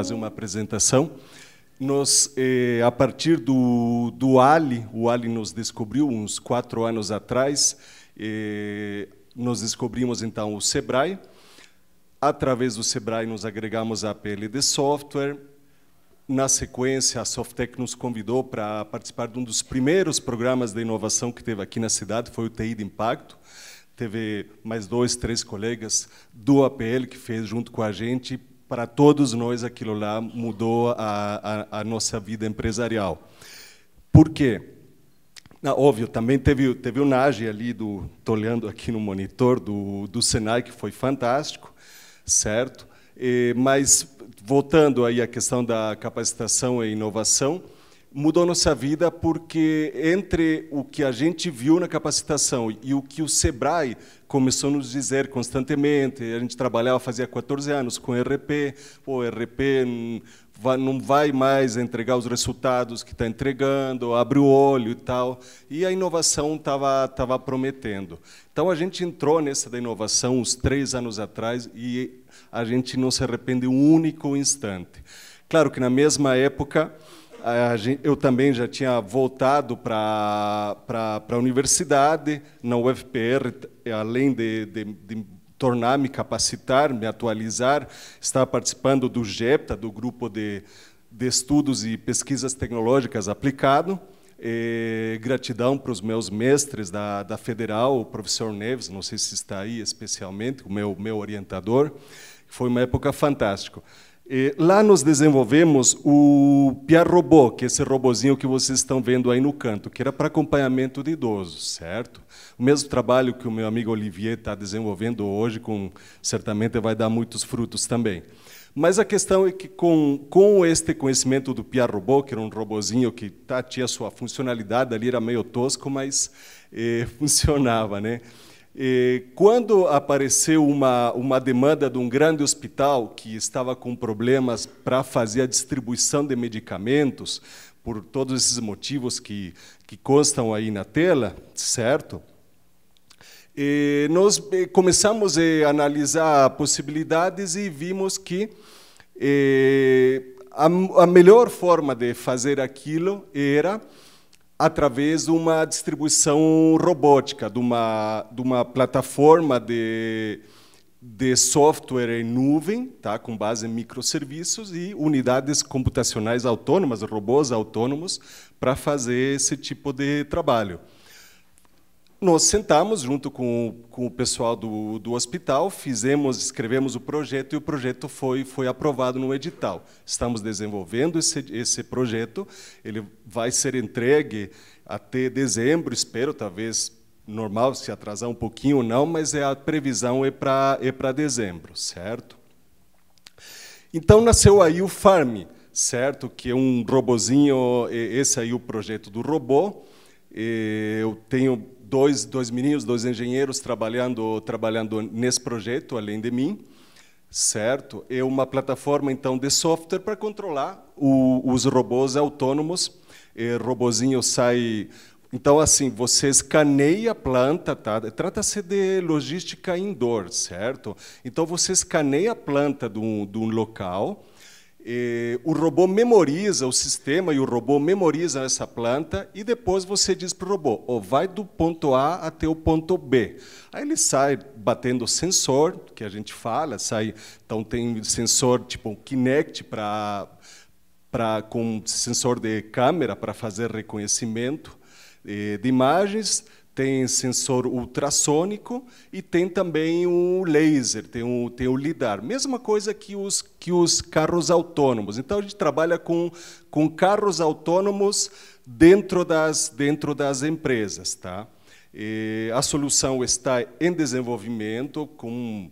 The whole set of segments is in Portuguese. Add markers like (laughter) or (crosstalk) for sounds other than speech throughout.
fazer uma apresentação. Nós, eh, a partir do, do Ali, o Ali nos descobriu uns quatro anos atrás, eh, nós descobrimos então o Sebrae. Através do Sebrae, nos agregamos à PLD Software. Na sequência, a Softec nos convidou para participar de um dos primeiros programas de inovação que teve aqui na cidade, foi o TI de Impacto teve mais dois, três colegas do APL que fez junto com a gente para todos nós aquilo lá mudou a, a, a nossa vida empresarial. Por quê? Ah, óbvio, também teve, teve o NAGE ali, estou olhando aqui no monitor, do, do Senai, que foi fantástico, certo? E, mas, voltando aí à questão da capacitação e inovação, mudou nossa vida porque entre o que a gente viu na capacitação e o que o Sebrae começou a nos dizer constantemente, a gente trabalhava fazia 14 anos com RP, o RP não vai mais entregar os resultados que está entregando, abre o olho e tal. E a inovação estava tava prometendo. Então a gente entrou nessa da inovação uns três anos atrás e a gente não se arrepende um único instante. Claro que na mesma época Gente, eu também já tinha voltado para a universidade, na UFPR, além de, de, de tornar, me capacitar, me atualizar, estava participando do GEPTA, do Grupo de, de Estudos e Pesquisas Tecnológicas Aplicado, e gratidão para os meus mestres da, da Federal, o professor Neves, não sei se está aí especialmente, o meu, meu orientador, foi uma época fantástica lá nós desenvolvemos o Piar Robô, que é esse robozinho que vocês estão vendo aí no canto, que era para acompanhamento de idosos, certo? O mesmo trabalho que o meu amigo Olivier está desenvolvendo hoje, com, certamente vai dar muitos frutos também. Mas a questão é que, com, com este conhecimento do Piar Robô, que era um robozinho que tá, tinha sua funcionalidade ali, era meio tosco, mas eh, (laughs) funcionava, né? quando apareceu uma, uma demanda de um grande hospital que estava com problemas para fazer a distribuição de medicamentos, por todos esses motivos que, que constam aí na tela, certo? E nós eh, começamos eh, a analisar possibilidades e vimos que eh, a, a melhor forma de fazer aquilo era através de uma distribuição robótica, de uma, de uma plataforma de, de software em nuvem, tá, com base em microserviços e unidades computacionais autônomas, robôs autônomos, para fazer esse tipo de trabalho nós sentamos junto com, com o pessoal do, do hospital, fizemos, escrevemos o projeto e o projeto foi, foi aprovado no edital. Estamos desenvolvendo esse, esse projeto, ele vai ser entregue até dezembro, espero, talvez normal se atrasar um pouquinho ou não, mas é a previsão é para é para dezembro, certo? Então nasceu aí o Farm, certo? Que é um robozinho, esse aí é o projeto do robô. Eu tenho dois, dois meninos, dois engenheiros trabalhando, trabalhando nesse projeto, além de mim, certo? É uma plataforma, então, de software para controlar o, os robôs autônomos. E robozinho sai... Então, assim, você escaneia a planta, tá? trata-se de logística indoor, certo? Então, você escaneia a planta de um, de um local, e o robô memoriza o sistema e o robô memoriza essa planta e depois você diz para o robô, oh, vai do ponto A até o ponto B. Aí ele sai batendo o sensor, que a gente fala, sai, então tem sensor tipo Kinect para para com sensor de câmera para fazer reconhecimento eh, de imagens tem sensor ultrassônico e tem também o laser, tem o, tem o lidar. Mesma coisa que os, que os carros autônomos. Então, a gente trabalha com, com carros autônomos dentro das, dentro das empresas. Tá? E a solução está em desenvolvimento com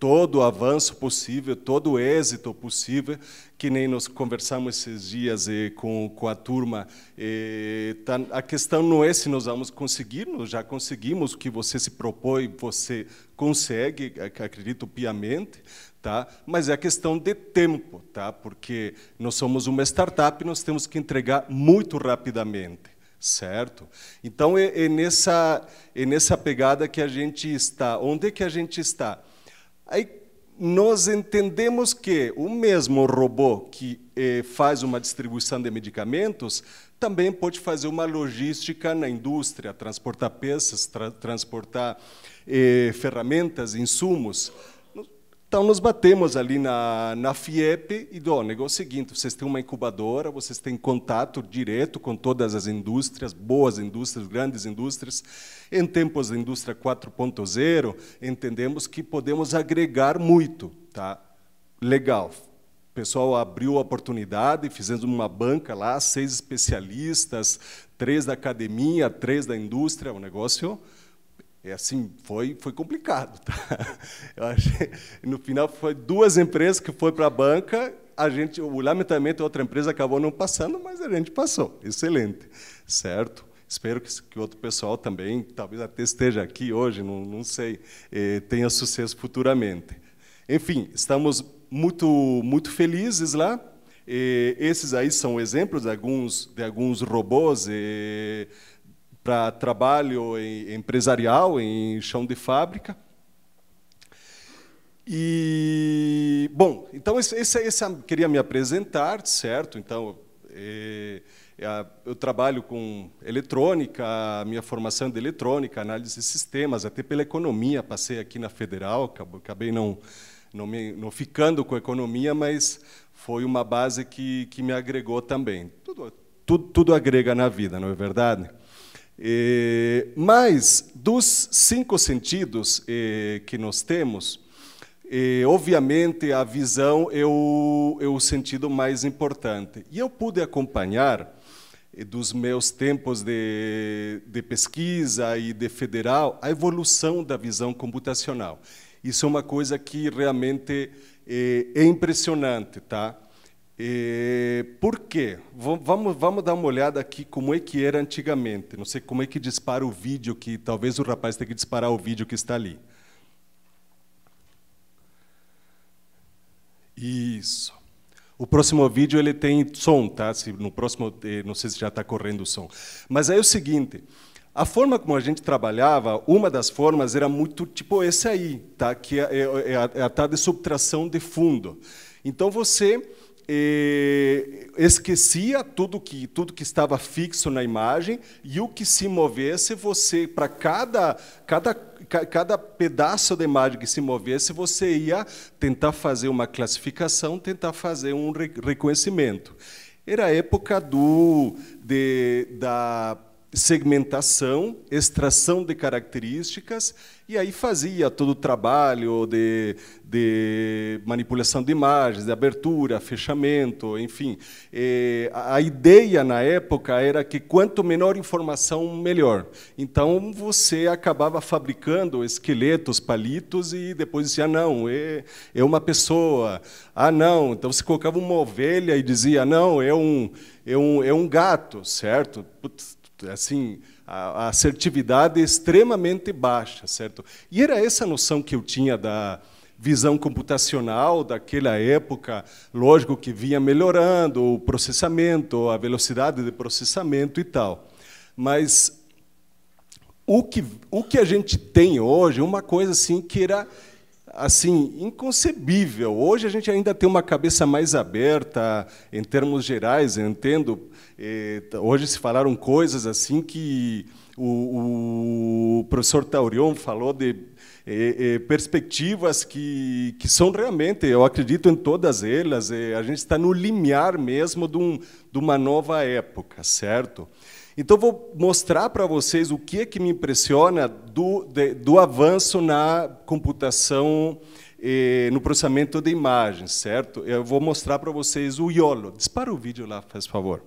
todo o avanço possível, todo o êxito possível, que nem nós conversamos esses dias eh, com, com a turma. Eh, tá, a questão não é se nós vamos conseguir, nós já conseguimos o que você se propõe, você consegue, acredito piamente, tá? mas é a questão de tempo, tá? porque nós somos uma startup e nós temos que entregar muito rapidamente certo? Então é, é, nessa, é nessa pegada que a gente está. Onde é que a gente está? Aí nós entendemos que o mesmo robô que é, faz uma distribuição de medicamentos também pode fazer uma logística na indústria, transportar peças, tra transportar é, ferramentas, insumos. Então, nós batemos ali na, na FIEP e do negócio seguinte: vocês têm uma incubadora, vocês têm contato direto com todas as indústrias, boas indústrias, grandes indústrias. Em tempos da indústria 4.0, entendemos que podemos agregar muito. Tá? Legal. O pessoal abriu a oportunidade, fizemos uma banca lá, seis especialistas, três da academia, três da indústria, o negócio é assim, foi, foi complicado. Tá? Eu achei, no final, foi duas empresas que foi para a banca. A gente, o, lamentavelmente, outra empresa acabou não passando, mas a gente passou. Excelente, certo? Espero que, que outro pessoal também, talvez até esteja aqui hoje, não, não sei, eh, tenha sucesso futuramente. Enfim, estamos muito, muito felizes lá. Eh, esses aí são exemplos de alguns, de alguns robôs. Eh, para trabalho em, empresarial, em chão de fábrica. E, bom, então, esse, esse, esse queria me apresentar, certo? Então, é, é eu trabalho com eletrônica, minha formação é de eletrônica, análise de sistemas, até pela economia, passei aqui na Federal, acabei não, não, me, não ficando com economia, mas foi uma base que, que me agregou também. Tudo, tudo, tudo agrega na vida, não é verdade? É, mas, dos cinco sentidos é, que nós temos, é, obviamente a visão é o, é o sentido mais importante. E eu pude acompanhar dos meus tempos de, de, pesquisa e de federal, a evolução da visão computacional. Isso é uma coisa que realmente é, é impressionante, tá? E por quê? Vamos, vamos dar uma olhada aqui como é que era antigamente. Não sei como é que dispara o vídeo que talvez o rapaz tenha que disparar o vídeo que está ali. Isso. O próximo vídeo ele tem som, tá? Se no próximo, eh, não sei se já está correndo o som. Mas é o seguinte, a forma como a gente trabalhava, uma das formas era muito tipo esse aí, tá? Que é, é, é a, é a tal de subtração de fundo. Então você esquecia tudo que tudo que estava fixo na imagem e o que se movesse você para cada cada cada pedaço da imagem que se movesse você ia tentar fazer uma classificação tentar fazer um reconhecimento era a época do de, da segmentação, extração de características, e aí fazia todo o trabalho de, de manipulação de imagens, de abertura, fechamento, enfim. E a ideia na época era que quanto menor informação, melhor. Então você acabava fabricando esqueletos, palitos, e depois dizia: ah, não, é, é uma pessoa. Ah, não. Então você colocava uma ovelha e dizia: não, é um, é um, é um gato, certo? Putz, assim, a, assertividade extremamente baixa, certo? E era essa noção que eu tinha da visão computacional daquela época, lógico que vinha melhorando o processamento, a velocidade de processamento e tal. Mas o que, o que a gente tem hoje é uma coisa assim que era assim, inconcebível. Hoje a gente ainda tem uma cabeça mais aberta, em termos gerais, eu entendo. Eh, hoje se falaram coisas assim que o, o professor Taurion falou de eh, eh, perspectivas que, que são realmente, eu acredito em todas elas, a gente está no limiar mesmo de, um, de uma nova época, Certo. Então, vou mostrar para vocês o que é que me impressiona do, de, do avanço na computação, eh, no processamento de imagens, certo? Eu vou mostrar para vocês o YOLO. Dispara o vídeo lá, faz favor.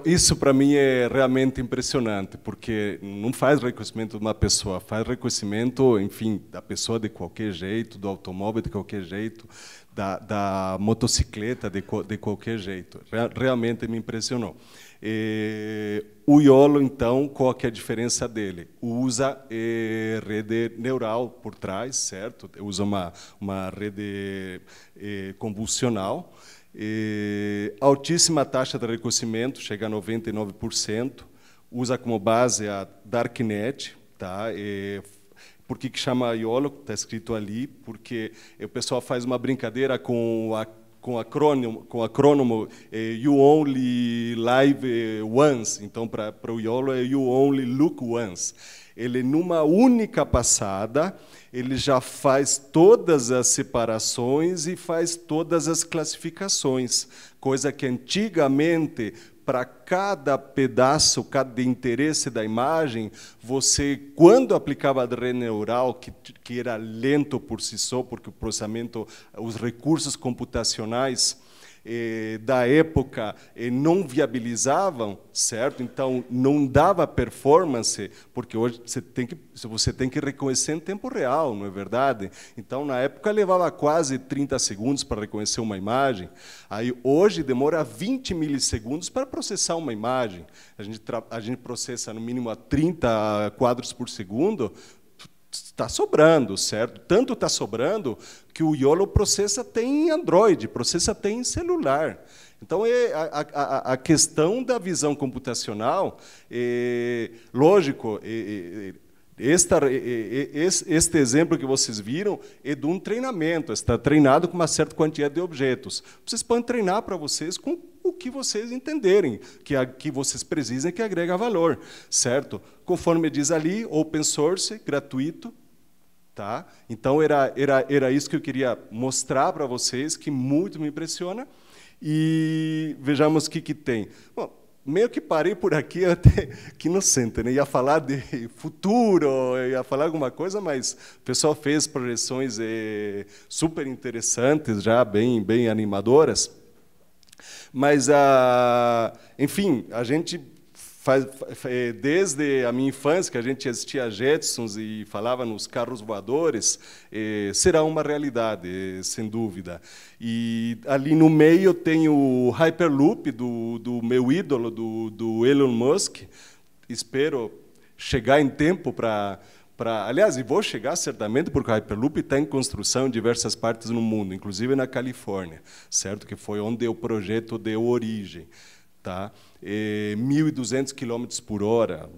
Então, isso para mim é realmente impressionante, porque não faz reconhecimento de uma pessoa, faz reconhecimento, enfim, da pessoa de qualquer jeito, do automóvel de qualquer jeito, da, da motocicleta de, de qualquer jeito. Realmente me impressionou. E, o IOLO, então, qual é a diferença dele? Usa eh, rede neural por trás, certo? Usa uma, uma rede eh, convulsional. E, altíssima taxa de reconhecimento, chega a 99%, usa como base a Darknet, tá? E, por que, que chama iolo? Está escrito ali, porque o pessoal faz uma brincadeira com a com acrônimo, com acrônomo é, You Only Live eh, Once. Então, para o YOLO é You Only Look Once. Ele, numa única passada, ele já faz todas as separações e faz todas as classificações, coisa que antigamente para cada pedaço, cada interesse da imagem, você, quando aplicava a rede neural, que, que era lento por si só, porque o processamento, os recursos computacionais eh, da época eh, não viabilizavam, certo? Então não dava performance, porque hoje você tem que você tem que reconhecer em tempo real, não é verdade? Então na época levava quase 30 segundos para reconhecer uma imagem. Aí hoje demora 20 milissegundos para processar uma imagem. A gente a gente processa no mínimo a 30 quadros por segundo, está sobrando, certo? Tanto está sobrando que o YOLO processa tem em Android, processa tem em celular. Então, é, a, a, a questão da visão computacional, é, lógico, é, é, é esta, é, este exemplo que vocês viram é de um treinamento, está treinado com uma certa quantidade de objetos. Vocês podem treinar para vocês com o que vocês entenderem, que, a, que vocês precisem que agrega valor, certo? Conforme diz ali, open source, gratuito, tá? Então era era era isso que eu queria mostrar para vocês, que muito me impressiona. E vejamos o que que tem. Bom, meio que parei por aqui (laughs) até que inocente, né? Ia falar de futuro, ia falar alguma coisa, mas o pessoal fez projeções eh, super interessantes, já bem bem animadoras. Mas, a ah, enfim, a gente faz, eh, desde a minha infância, que a gente assistia a Jetsons e falava nos carros voadores, eh, será uma realidade, sem dúvida. E ali no meio tem o Hyperloop do, do meu ídolo, do, do Elon Musk. Espero chegar em tempo para aliás, e vou chegar certamente porque o Hyperloop está em construção em diversas partes no mundo, inclusive na Califórnia, certo? Que foi onde é o projeto deu origem, tá? E 1.200 km por hora,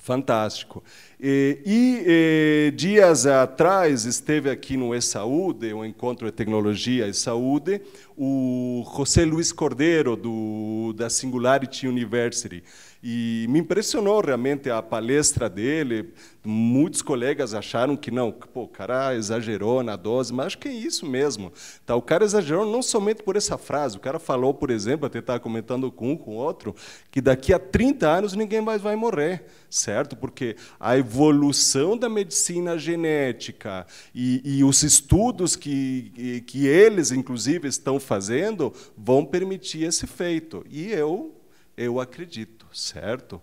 fantástico. E, e, e, dias atrás esteve aqui no E-Saúde, o um encontro de tecnologia e saúde, o José Luiz Cordeiro, do, da Singularity University. E me impressionou realmente a palestra dele. Muitos colegas acharam que não, pô, o cara exagerou na dose, mas acho que é isso mesmo. Tá, o cara exagerou não somente por essa frase. O cara falou, por exemplo, até estava comentando com um, com outro, que daqui a 30 anos ninguém mais vai morrer, certo? Porque a evolução da medicina genética e, e os estudos que, que eles, inclusive, estão fazendo vão permitir esse feito. E eu, eu acredito certo?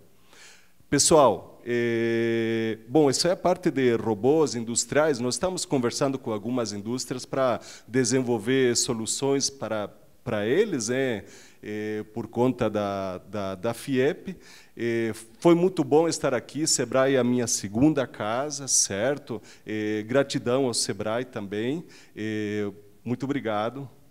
Pessoal, eh, bom, isso é a parte de robôs industriais. Nós estamos conversando com algumas indústrias para desenvolver soluções para, para eles, é Eh, por conta da, da, da FIEP. Eh, foi muito bom estar aqui. Sebrae é a minha segunda casa, certo? É, gratidão ao Sebrae também. muito obrigado.